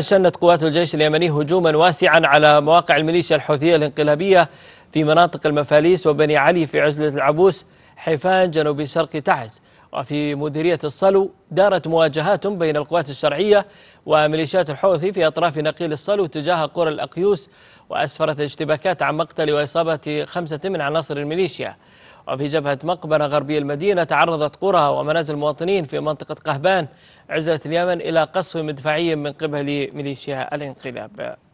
شنت قوات الجيش اليمني هجوما واسعا على مواقع الميليشيا الحوثية الانقلابية في مناطق المفاليس وبني علي في عزلة العبوس حيفان جنوب شرق تعز وفي مديرية الصلو دارت مواجهات بين القوات الشرعية وميليشيات الحوثي في أطراف نقيل الصلو تجاه قرى الأقيوس وأسفرت الاشتباكات عن مقتل وإصابة خمسة من عناصر الميليشيا وفي جبهة مقبرة غربي المدينة تعرضت قرى ومنازل المواطنين في منطقة قهبان عزلة اليمن إلى قصف مدفعي من قبل ميليشيا الانقلاب